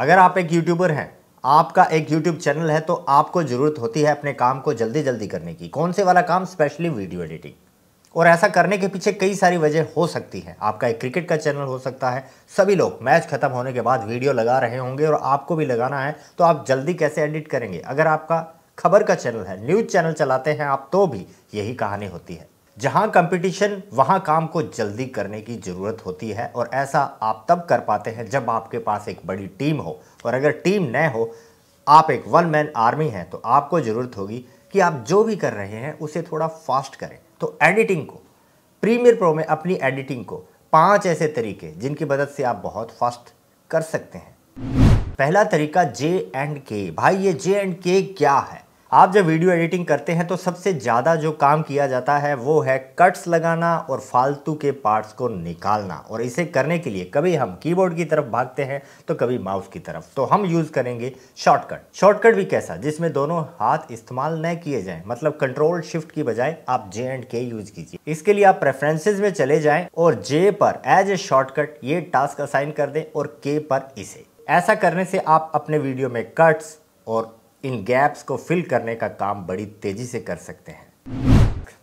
अगर आप एक यूट्यूबर हैं आपका एक यूट्यूब चैनल है तो आपको ज़रूरत होती है अपने काम को जल्दी जल्दी करने की कौन से वाला काम स्पेशली वीडियो एडिटिंग और ऐसा करने के पीछे कई सारी वजह हो सकती है आपका एक क्रिकेट का चैनल हो सकता है सभी लोग मैच खत्म होने के बाद वीडियो लगा रहे होंगे और आपको भी लगाना है तो आप जल्दी कैसे एडिट करेंगे अगर आपका खबर का चैनल है न्यूज़ चैनल चलाते हैं आप तो भी यही कहानी होती है जहां कंपटीशन वहां काम को जल्दी करने की ज़रूरत होती है और ऐसा आप तब कर पाते हैं जब आपके पास एक बड़ी टीम हो और अगर टीम न हो आप एक वन मैन आर्मी हैं तो आपको ज़रूरत होगी कि आप जो भी कर रहे हैं उसे थोड़ा फास्ट करें तो एडिटिंग को प्रीमियर प्रो में अपनी एडिटिंग को पांच ऐसे तरीके जिनकी मदद से आप बहुत फास्ट कर सकते हैं पहला तरीका जे एंड के भाई ये जे एंड के क्या है आप जब वीडियो एडिटिंग करते हैं तो सबसे ज़्यादा जो काम किया जाता है वो है कट्स लगाना और फालतू के पार्ट्स को निकालना और इसे करने के लिए कभी हम कीबोर्ड की तरफ भागते हैं तो कभी माउस की तरफ तो हम यूज़ करेंगे शॉर्टकट शॉर्टकट भी कैसा जिसमें दोनों हाथ इस्तेमाल न किए जाएं मतलब कंट्रोल शिफ्ट की बजाय आप जे एंड के यूज कीजिए इसके लिए आप प्रेफरेंसेज में चले जाएँ और जे पर एज ए शॉर्टकट ये टास्क असाइन कर दें और के पर इसे ऐसा करने से आप अपने वीडियो में कट्स और इन गैप्स को फिल करने का काम बड़ी तेज़ी से कर सकते हैं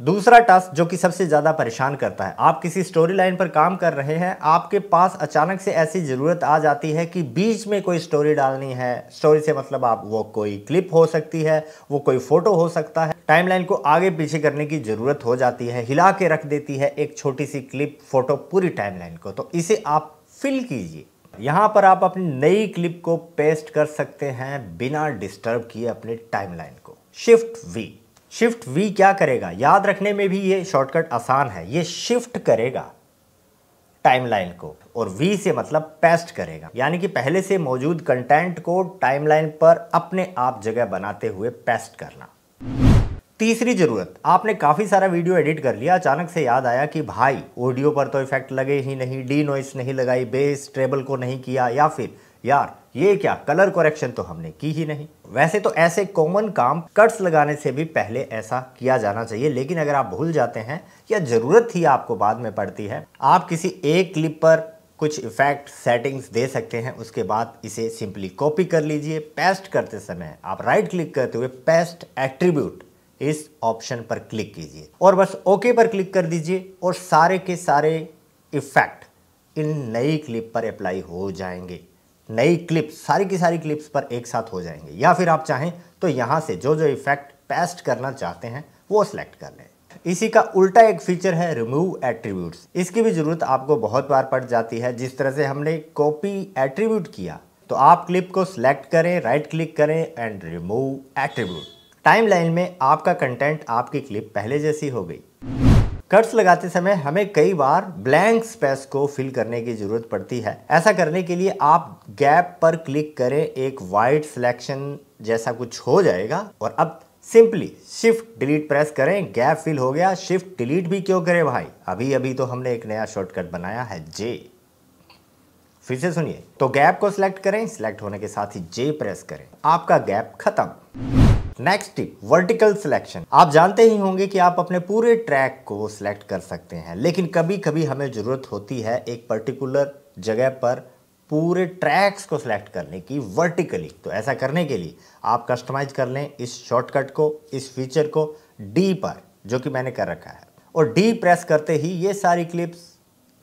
दूसरा टास्क जो कि सबसे ज़्यादा परेशान करता है आप किसी स्टोरी लाइन पर काम कर रहे हैं आपके पास अचानक से ऐसी ज़रूरत आ जाती है कि बीच में कोई स्टोरी डालनी है स्टोरी से मतलब आप वो कोई क्लिप हो सकती है वो कोई फ़ोटो हो सकता है टाइमलाइन को आगे पीछे करने की ज़रूरत हो जाती है हिला के रख देती है एक छोटी सी क्लिप फ़ोटो पूरी टाइम को तो इसे आप फिल कीजिए यहाँ पर आप अपनी नई क्लिप को पेस्ट कर सकते हैं बिना डिस्टर्ब किए अपने टाइमलाइन को शिफ्ट वी शिफ्ट वी क्या करेगा याद रखने में भी ये शॉर्टकट आसान है ये शिफ्ट करेगा टाइमलाइन को और वी से मतलब पेस्ट करेगा यानी कि पहले से मौजूद कंटेंट को टाइमलाइन पर अपने आप जगह बनाते हुए पेस्ट करना तीसरी जरूरत आपने काफ़ी सारा वीडियो एडिट कर लिया अचानक से याद आया कि भाई ऑडियो पर तो इफेक्ट लगे ही नहीं डी नॉइस नहीं लगाई बेस ट्रेबल को नहीं किया या फिर यार ये क्या कलर कोरेक्शन तो हमने की ही नहीं वैसे तो ऐसे कॉमन काम कट्स लगाने से भी पहले ऐसा किया जाना चाहिए लेकिन अगर आप भूल जाते हैं या ज़रूरत ही आपको बाद में पड़ती है आप किसी एक क्लिप पर कुछ इफेक्ट सेटिंग्स दे सकते हैं उसके बाद इसे सिंपली कॉपी कर लीजिए पेस्ट करते समय आप राइट क्लिक करते हुए पेस्ट एट्रीब्यूट इस ऑप्शन पर क्लिक कीजिए और बस ओके पर क्लिक कर दीजिए और सारे के सारे इफ़ेक्ट इन नई क्लिप पर अप्लाई हो जाएंगे नई क्लिप सारी की सारी क्लिप्स पर एक साथ हो जाएंगे या फिर आप चाहें तो यहाँ से जो जो इफ़ेक्ट पेस्ट करना चाहते हैं वो सिलेक्ट कर लें इसी का उल्टा एक फीचर है रिमूव एट्रीब्यूट्स इसकी भी ज़रूरत आपको बहुत बार पड़ जाती है जिस तरह से हमने कॉपी एट्रीब्यूट किया तो आप क्लिप को सिलेक्ट करें राइट क्लिक करें एंड रिमूव एट्रीब्यूट टाइमलाइन में आपका कंटेंट आपकी क्लिप पहले जैसी हो गई कट्स लगाते समय हमें कई बार ब्लैंक स्पेस को फिल करने की ज़रूरत पड़ती है ऐसा करने के लिए आप गैप पर क्लिक करें एक वाइड सिलेक्शन जैसा कुछ हो जाएगा और अब सिंपली शिफ्ट डिलीट प्रेस करें गैप फिल हो गया शिफ्ट डिलीट भी क्यों करें भाई अभी अभी तो हमने एक नया शॉर्टकट बनाया है जे फिर से सुनिए तो गैप को सिलेक्ट करें सिलेक्ट होने के साथ ही जे प्रेस करें आपका गैप खत्म नेक्स्ट टिप वर्टिकल सिलेक्शन आप जानते ही होंगे कि आप अपने पूरे ट्रैक को सिलेक्ट कर सकते हैं लेकिन कभी कभी हमें ज़रूरत होती है एक पर्टिकुलर जगह पर पूरे ट्रैक्स को सिलेक्ट करने की वर्टिकली तो ऐसा करने के लिए आप कस्टमाइज कर लें इस शॉर्टकट को इस फीचर को डी पर जो कि मैंने कर रखा है और डी प्रेस करते ही ये सारी क्लिप्स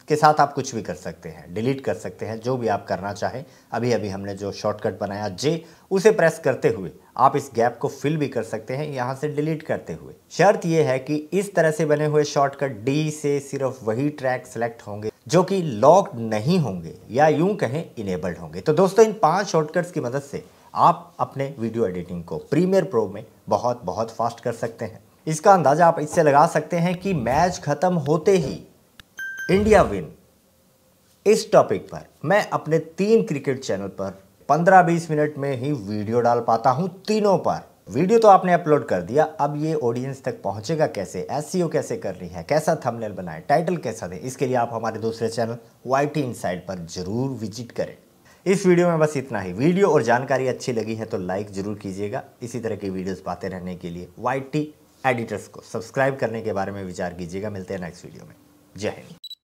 के साथ आप कुछ भी कर सकते हैं डिलीट कर सकते हैं जो भी आप करना चाहें अभी अभी हमने जो शॉर्टकट बनाया जे उसे प्रेस करते हुए आप इस गैप को फिल भी कर सकते हैं यहाँ से डिलीट करते हुए शर्त यह है कि इस तरह से बने हुए शॉर्टकट डी से सिर्फ वही ट्रैक सेलेक्ट होंगे जो कि लॉक्ड नहीं होंगे या यूं कहें इनेबल्ड होंगे तो दोस्तों इन पांच शॉर्टकट्स की मदद से आप अपने वीडियो एडिटिंग को प्रीमियर प्रो में बहुत बहुत फास्ट कर सकते हैं इसका अंदाज़ा आप इससे लगा सकते हैं कि मैच खत्म होते ही इंडिया विन इस टॉपिक पर मैं अपने तीन क्रिकेट चैनल पर 15-20 मिनट में ही वीडियो डाल पाता हूं तीनों पर वीडियो तो आपने अपलोड कर दिया अब ये ऑडियंस तक पहुंचेगा कैसे एस e कैसे कर रही है कैसा थंबनेल बनाए टाइटल कैसा दे इसके लिए आप हमारे दूसरे चैनल वाई टी इनसाइड पर जरूर विजिट करें इस वीडियो में बस इतना ही वीडियो और जानकारी अच्छी लगी है तो लाइक जरूर कीजिएगा इसी तरह की वीडियोस पाते रहने के लिए वाई एडिटर्स को सब्सक्राइब करने के बारे में विचार कीजिएगा मिलते हैं नेक्स्ट वीडियो में जय हिंद